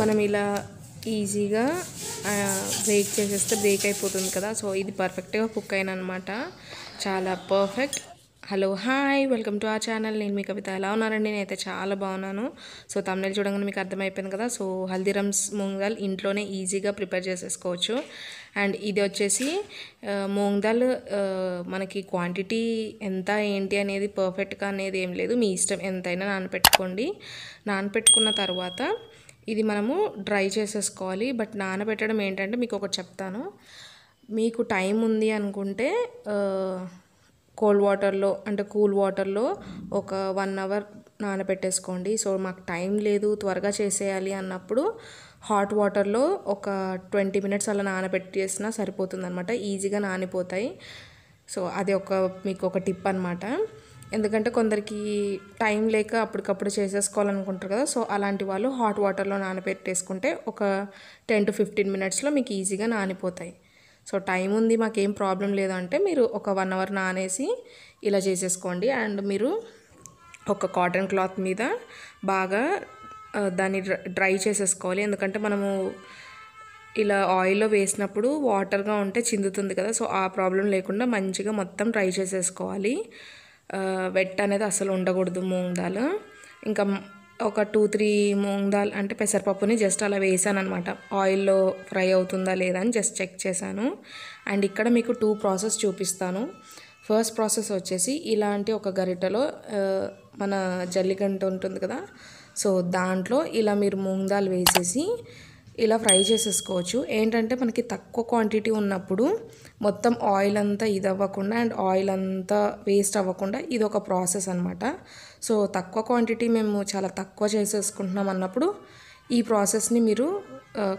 మనం ఇలా ఈజీగా బ్రేక్ చేసేస్తే బ్రేక్ అయిపోతుంది కదా సో ఇది పర్ఫెక్ట్గా కుక్ అయిన అనమాట చాలా perfect hello hi welcome to ఆ ఛానల్ నేను మీ కవిత ఎలా ఉన్నారండి నేనైతే చాలా బాగున్నాను సో తమిళ చూడగానే మీకు అర్థమైపోయింది కదా సో హల్దీరామ్స్ దాల్ ఇంట్లోనే ఈజీగా ప్రిపేర్ చేసేసుకోవచ్చు అండ్ ఇది వచ్చేసి దాల్ మనకి క్వాంటిటీ ఎంత ఏంటి అనేది పర్ఫెక్ట్గా అనేది ఏం లేదు మీ ఇష్టం ఎంతైనా నానపెట్టుకోండి నానపెట్టుకున్న తర్వాత ఇది మనము డ్రై చేసేసుకోవాలి బట్ నానబెట్టడం ఏంటంటే మీకు ఒకటి చెప్తాను మీకు టైం ఉంది అనుకుంటే కోల్డ్ వాటర్లో అంటే కూల్ వాటర్లో ఒక వన్ అవర్ నానబెట్టేసుకోండి సో మాకు టైం లేదు త్వరగా చేసేయాలి అన్నప్పుడు హాట్ వాటర్లో ఒక ట్వంటీ మినిట్స్ అలా నానబెట్టేసినా సరిపోతుంది అనమాట ఈజీగా నానిపోతాయి సో అది ఒక మీకు ఒక టిప్ అనమాట ఎందుకంటే కొందరికి టైం లేక అప్పటికప్పుడు చేసేసుకోవాలనుకుంటారు కదా సో అలాంటి వాళ్ళు హాట్ వాటర్లో నానబెట్టేసుకుంటే ఒక టెన్ టు ఫిఫ్టీన్ మినిట్స్లో మీకు ఈజీగా నానిపోతాయి సో టైం ఉంది మాకేం ప్రాబ్లం లేదంటే మీరు ఒక వన్ అవర్ నానేసి ఇలా చేసేసుకోండి అండ్ మీరు ఒక కాటన్ క్లాత్ మీద బాగా దాన్ని డ్రై చేసేసుకోవాలి ఎందుకంటే మనము ఇలా ఆయిల్లో వేసినప్పుడు వాటర్గా ఉంటే చిందుతుంది కదా సో ఆ ప్రాబ్లం లేకుండా మంచిగా మొత్తం డ్రై చేసేసుకోవాలి వెట్ అనేది అసలు ఉండకూడదు మూంగ్ దాల్ ఇంకా ఒక టూ త్రీ మూంగ్ దాల్ అంటే పెసరపప్పుని జస్ట్ అలా వేసాను అనమాట ఆయిల్లో ఫ్రై అవుతుందా లేదా అని జస్ట్ చెక్ చేశాను అండ్ ఇక్కడ మీకు టూ ప్రాసెస్ చూపిస్తాను ఫస్ట్ ప్రాసెస్ వచ్చేసి ఇలాంటి ఒక గరిటెలో మన జల్లిగంట ఉంటుంది కదా సో దాంట్లో ఇలా మీరు మూంగ్ దాల్ వేసేసి ఇలా ఫ్రై చేసేసుకోవచ్చు ఏంటంటే మనకి తక్కువ క్వాంటిటీ ఉన్నప్పుడు మొత్తం ఆయిల్ అంతా ఇది అవ్వకుండా అండ్ ఆయిల్ అంతా వేస్ట్ అవ్వకుండా ఇది ఒక ప్రాసెస్ అనమాట సో తక్కువ క్వాంటిటీ మేము చాలా తక్కువ చేసేసుకుంటున్నాం అన్నప్పుడు ఈ ప్రాసెస్ని మీరు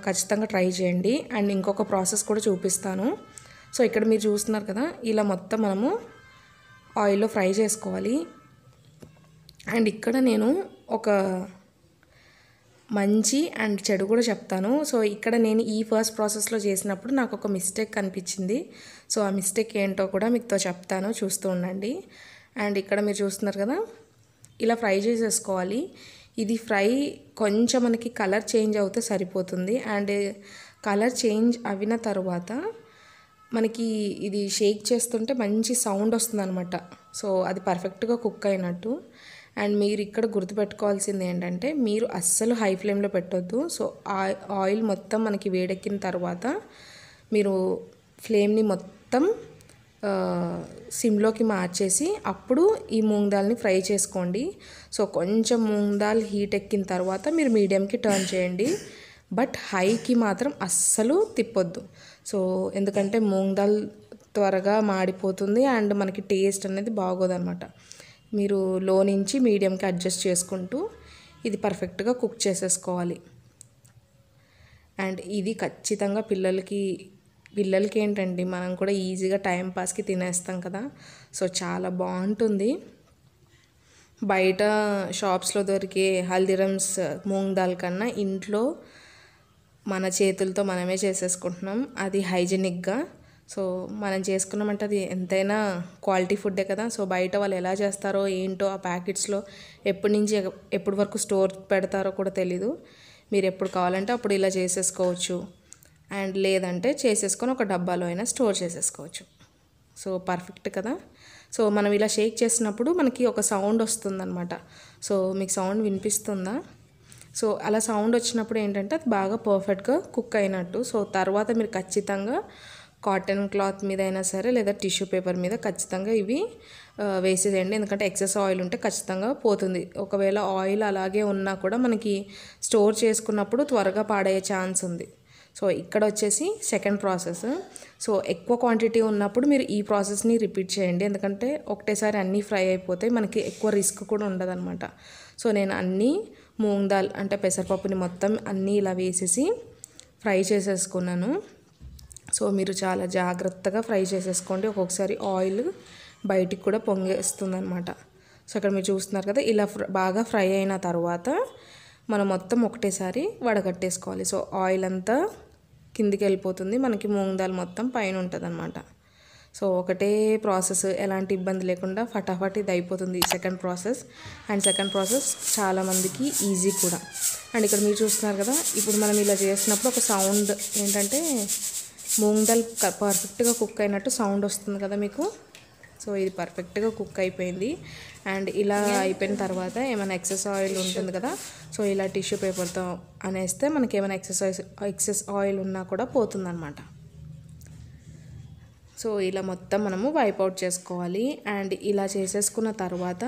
ఖచ్చితంగా ట్రై చేయండి అండ్ ఇంకొక ప్రాసెస్ కూడా చూపిస్తాను సో ఇక్కడ మీరు చూస్తున్నారు కదా ఇలా మొత్తం మనము ఆయిల్లో ఫ్రై చేసుకోవాలి అండ్ ఇక్కడ నేను ఒక మంచి అండ్ చెడు కూడా చెప్తాను సో ఇక్కడ నేను ఈ ఫస్ట్ ప్రాసెస్లో చేసినప్పుడు నాకు ఒక మిస్టేక్ కనిపించింది సో ఆ మిస్టేక్ ఏంటో కూడా మీతో చెప్తాను చూస్తూ ఉండండి అండ్ ఇక్కడ మీరు చూస్తున్నారు కదా ఇలా ఫ్రై చేసేసుకోవాలి ఇది ఫ్రై కొంచెం మనకి కలర్ చేంజ్ అవుతే సరిపోతుంది అండ్ కలర్ చేంజ్ అవిన తర్వాత మనకి ఇది షేక్ చేస్తుంటే మంచి సౌండ్ వస్తుందన్నమాట సో అది పర్ఫెక్ట్గా కుక్ అయినట్టు అండ్ మీరు ఇక్కడ గుర్తుపెట్టుకోవాల్సింది ఏంటంటే మీరు అస్సలు హై ఫ్లేమ్లో పెట్టొద్దు సో ఆయిల్ మొత్తం మనకి వేడెక్కిన తర్వాత మీరు ఫ్లేమ్ని మొత్తం సిమ్లోకి మార్చేసి అప్పుడు ఈ మూంగ్ దాల్ని ఫ్రై చేసుకోండి సో కొంచెం మూంగ్ దాల్ హీట్ ఎక్కిన తర్వాత మీరు మీడియంకి టర్న్ చేయండి బట్ హైకి మాత్రం అస్సలు తిప్పొద్దు సో ఎందుకంటే మూంగ్ దాల్ త్వరగా మాడిపోతుంది అండ్ మనకి టేస్ట్ అనేది బాగోదన్నమాట మీరు లో నుంచి మీడియంకి అడ్జస్ట్ చేసుకుంటూ ఇది పర్ఫెక్ట్గా కుక్ చేసేసుకోవాలి అండ్ ఇది ఖచ్చితంగా పిల్లలకి పిల్లలకి ఏంటండి మనం కూడా ఈజీగా టైం పాస్కి తినేస్తాం కదా సో చాలా బాగుంటుంది బయట షాప్స్లో దొరికే హల్దీరమ్స్ మూంగ్ దాల్ కన్నా ఇంట్లో మన చేతులతో మనమే చేసేసుకుంటున్నాం అది హైజెనిక్గా సో మనం చేసుకున్నామంటే అది ఎంతైనా క్వాలిటీ ఫుడ్డే కదా సో బయట వాళ్ళు ఎలా చేస్తారో ఏంటో ఆ ప్యాకెట్స్లో ఎప్పటి నుంచి ఎప్పటి వరకు స్టోర్ పెడతారో కూడా తెలీదు మీరు ఎప్పుడు కావాలంటే అప్పుడు ఇలా చేసేసుకోవచ్చు అండ్ లేదంటే చేసేసుకొని ఒక డబ్బాలో అయినా స్టోర్ చేసేసుకోవచ్చు సో పర్ఫెక్ట్ కదా సో మనం ఇలా షేక్ చేసినప్పుడు మనకి ఒక సౌండ్ వస్తుందనమాట సో మీకు సౌండ్ వినిపిస్తుందా సో అలా సౌండ్ వచ్చినప్పుడు ఏంటంటే అది బాగా పర్ఫెక్ట్గా కుక్ అయినట్టు సో తర్వాత మీరు ఖచ్చితంగా కాటన్ క్లాత్ మీద అయినా సరే లేదా టిష్యూ పేపర్ మీద ఖచ్చితంగా ఇవి వేసేదండి ఎందుకంటే ఎక్సెస్ ఆయిల్ ఉంటే ఖచ్చితంగా పోతుంది ఒకవేళ ఆయిల్ అలాగే ఉన్నా కూడా మనకి స్టోర్ చేసుకున్నప్పుడు త్వరగా పాడయ్యే ఛాన్స్ ఉంది సో ఇక్కడ వచ్చేసి సెకండ్ ప్రాసెస్ సో ఎక్కువ క్వాంటిటీ ఉన్నప్పుడు మీరు ఈ ప్రాసెస్ని రిపీట్ చేయండి ఎందుకంటే ఒకటేసారి అన్నీ ఫ్రై అయిపోతాయి మనకి ఎక్కువ రిస్క్ కూడా ఉండదన్నమాట సో నేను అన్నీ మూంగ్ దాల్ అంటే పెసరపప్పుని మొత్తం అన్నీ ఇలా వేసేసి ఫ్రై చేసేసుకున్నాను సో మీరు చాలా జాగ్రత్తగా ఫ్రై చేసేసుకోండి ఒక్కొక్కసారి ఆయిల్ బయటికి కూడా పొంగేస్తుంది అనమాట సో అక్కడ మీరు చూస్తున్నారు కదా ఇలా బాగా ఫ్రై అయిన తర్వాత మనం మొత్తం ఒకటేసారి వడగట్టేసుకోవాలి సో ఆయిల్ అంతా కిందికి వెళ్ళిపోతుంది మనకి మూంగదాలు మొత్తం పైన ఉంటుందన్నమాట సో ఒకటే ప్రాసెస్ ఎలాంటి ఇబ్బంది లేకుండా ఫటాఫట్ ఇది అయిపోతుంది second process and second process చాలామందికి ఈజీ కూడా అండ్ ఇక్కడ మీరు చూస్తున్నారు కదా ఇప్పుడు మనం ఇలా చేసినప్పుడు ఒక సౌండ్ ఏంటంటే మూంగ్ దాల్ పర్ఫెక్ట్గా కుక్ అయినట్టు సౌండ్ వస్తుంది కదా మీకు సో ఇది పర్ఫెక్ట్గా కుక్ అయిపోయింది అండ్ ఇలా అయిపోయిన తర్వాత ఏమైనా ఎక్సెస్ ఆయిల్ ఉంటుంది కదా సో ఇలా టిష్యూ పేపర్తో అనేస్తే మనకి ఏమైనా ఎక్సెస్ ఎక్సెస్ ఆయిల్ ఉన్నా కూడా పోతుందన్నమాట సో ఇలా మొత్తం మనము వైప్ అవుట్ చేసుకోవాలి అండ్ ఇలా చేసేసుకున్న తర్వాత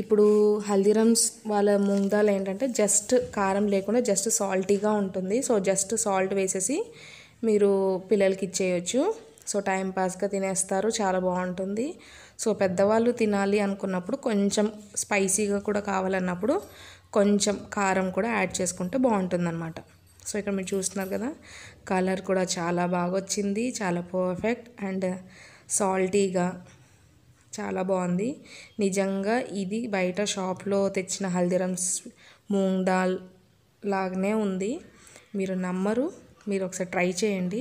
ఇప్పుడు హల్దీరామ్స్ వాళ్ళ ముందాలు ఏంటంటే జస్ట్ కారం లేకుండా జస్ట్ సాల్టీగా ఉంటుంది సో జస్ట్ సాల్ట్ వేసేసి మీరు పిల్లలకి ఇచ్చేయచ్చు సో టైం పాస్గా తినేస్తారు చాలా బాగుంటుంది సో పెద్దవాళ్ళు తినాలి అనుకున్నప్పుడు కొంచెం స్పైసీగా కూడా కావాలన్నప్పుడు కొంచెం కారం కూడా యాడ్ చేసుకుంటే బాగుంటుంది అనమాట సో ఇక్కడ మీరు చూస్తున్నారు కదా కలర్ కూడా చాలా బాగా వచ్చింది చాలా పర్ఫెక్ట్ అండ్ సాల్టీగా చాలా బాగుంది నిజంగా ఇది బయట షాప్లో తెచ్చిన హల్దీరామ్స్ మూంగ్ దాల్ లాగానే ఉంది మీరు నమ్మరు మీరు ఒకసారి ట్రై చేయండి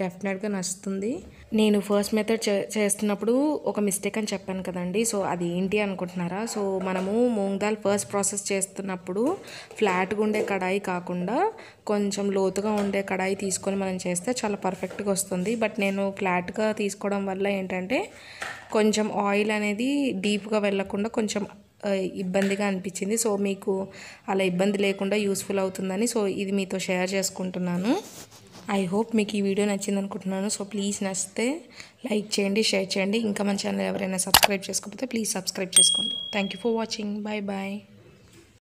డెఫినెట్గా నచ్చుతుంది నేను ఫస్ట్ మెథడ్ చేస్తున్నప్పుడు ఒక మిస్టేక్ అని చెప్పాను కదండి సో అది ఏంటి అనుకుంటున్నారా సో మనము మూంగ్ దాల్ ఫస్ట్ ప్రాసెస్ చేస్తున్నప్పుడు ఫ్లాట్గా ఉండే కడాయి కాకుండా కొంచెం లోతుగా ఉండే కడాయి తీసుకొని మనం చేస్తే చాలా పర్ఫెక్ట్గా వస్తుంది బట్ నేను ఫ్లాట్గా తీసుకోవడం వల్ల ఏంటంటే కొంచెం ఆయిల్ అనేది డీప్గా వెళ్లకుండా కొంచెం ఇబ్బందిగా అనిపించింది సో మీకు అలా ఇబ్బంది లేకుండా యూస్ఫుల్ అవుతుందని సో ఇది మీతో షేర్ చేసుకుంటున్నాను ఐ హోప్ మీకు ఈ వీడియో నచ్చింది అనుకుంటున్నాను సో ప్లీజ్ నచ్చితే లైక్ చేయండి షేర్ చేయండి ఇంకా మన ఛానల్ ఎవరైనా సబ్స్క్రైబ్ చేసుకోకపోతే ప్లీజ్ సబ్స్క్రైబ్ చేసుకోండి thank for watching bye bye